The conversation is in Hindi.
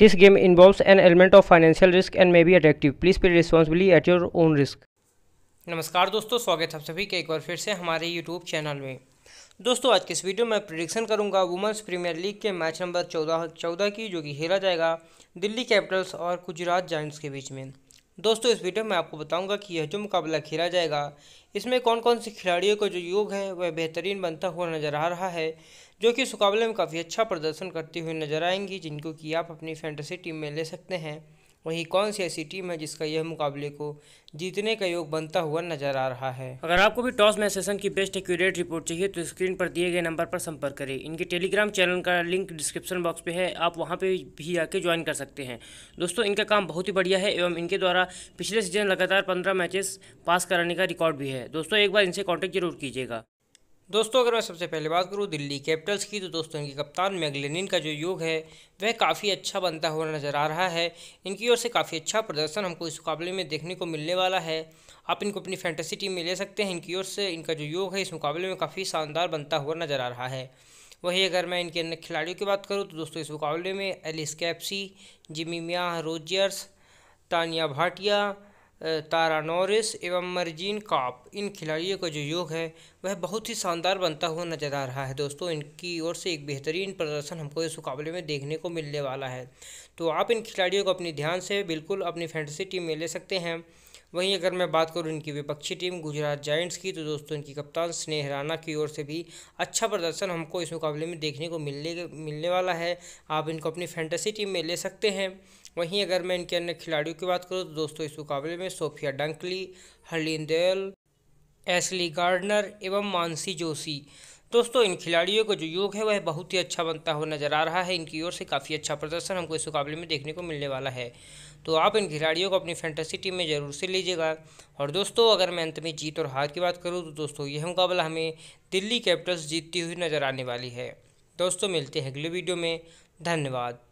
This game involves an element of financial risk and may be attractive. Please pay responsibly at your own risk नमस्कार दोस्तों स्वागत है आप सभी के एक बार फिर से हमारे YouTube चैनल में दोस्तों आज के इस वीडियो में प्रिडिक्शन करूंगा वुमेंस प्रीमियर लीग के मैच नंबर चौदह चौदह की जो कि खेला जाएगा दिल्ली कैपिटल्स और गुजरात जॉइंट्स के बीच में दोस्तों इस वीडियो में आपको बताऊंगा कि यह जो मुकाबला खेला जाएगा इसमें कौन कौन से खिलाड़ियों का जो योग है वह बेहतरीन बनता हुआ नजर आ रहा है जो कि इस मुकाबले में काफ़ी अच्छा प्रदर्शन करती हुई नजर आएंगी जिनको कि आप अपनी फैंटेसी टीम में ले सकते हैं वहीं कौन सी ऐसी टीम है जिसका यह मुकाबले को जीतने का योग बनता हुआ नजर आ रहा है अगर आपको भी टॉस मैच सेशन की बेस्ट एक्यूरेट रिपोर्ट चाहिए तो स्क्रीन पर दिए गए नंबर पर संपर्क करें इनके टेलीग्राम चैनल का लिंक डिस्क्रिप्शन बॉक्स पे है आप वहाँ पे भी आके ज्वाइन कर सकते हैं दोस्तों इनका काम बहुत ही बढ़िया है एवं इनके द्वारा पिछले सीजन लगातार पंद्रह मैचेस पास कराने का रिकॉर्ड भी है दोस्तों एक बार इनसे कॉन्टेक्ट जरूर कीजिएगा दोस्तों अगर मैं सबसे पहले बात करूँ दिल्ली कैपिटल्स की तो दोस्तों इनके कप्तान मैगलिन का जो योग है वह काफ़ी अच्छा बनता हुआ नज़र आ रहा है इनकी ओर से काफ़ी अच्छा प्रदर्शन हमको इस मुकाबले में देखने को मिलने वाला है आप इनको अपनी फैंटेसी टीम में ले सकते हैं इनकी ओर से इनका जो योग है इस मुकाबले में काफ़ी शानदार बनता हुआ नज़र आ रहा है वहीं अगर मैं इनके अन्य खिलाड़ियों की बात करूँ तो दोस्तों इस मुकाबले में Alice Capsey Jemimah Rodrigues Taniya Bhatia Tara Norris एवं मरजीन काप इन खिलाड़ियों का जो योग है वह बहुत ही शानदार बनता हुआ नजर आ रहा है दोस्तों इनकी ओर से एक बेहतरीन प्रदर्शन हमको इस मुकाबले में देखने को मिलने वाला है तो आप इन खिलाड़ियों को अपनी ध्यान से बिल्कुल अपनी फैंटसी टीम में ले सकते हैं वहीं अगर मैं बात करूं इनकी विपक्षी टीम गुजरात जायंट्स की तो दोस्तों इनकी कप्तान स्नेह राणा की ओर से भी अच्छा प्रदर्शन हमको इस मुकाबले में देखने को मिलने मिलने वाला है आप इनको अपनी फैंटेसी टीम में ले सकते हैं वहीं अगर मैं इनके अन्य खिलाड़ियों की बात करूँ तो दोस्तों इस मुकाबले में सोफिया डंकली हरलिन देल एसली गार्डनर एवं मानसी जोशी दोस्तों इन खिलाड़ियों का जो योग है वह बहुत ही अच्छा बनता हुआ नजर आ रहा है इनकी ओर से काफ़ी अच्छा प्रदर्शन हमको इस मुकाबले में देखने को मिलने वाला है तो आप इन खिलाड़ियों को अपनी फैंटेसी टीम में ज़रूर से लीजिएगा और दोस्तों अगर मैं अंत में जीत और हार की बात करूँ तो दोस्तों यह मुकाबला हमें दिल्ली कैपिटल्स जीतती हुई नज़र आने वाली है दोस्तों मिलते हैं अगले वीडियो में धन्यवाद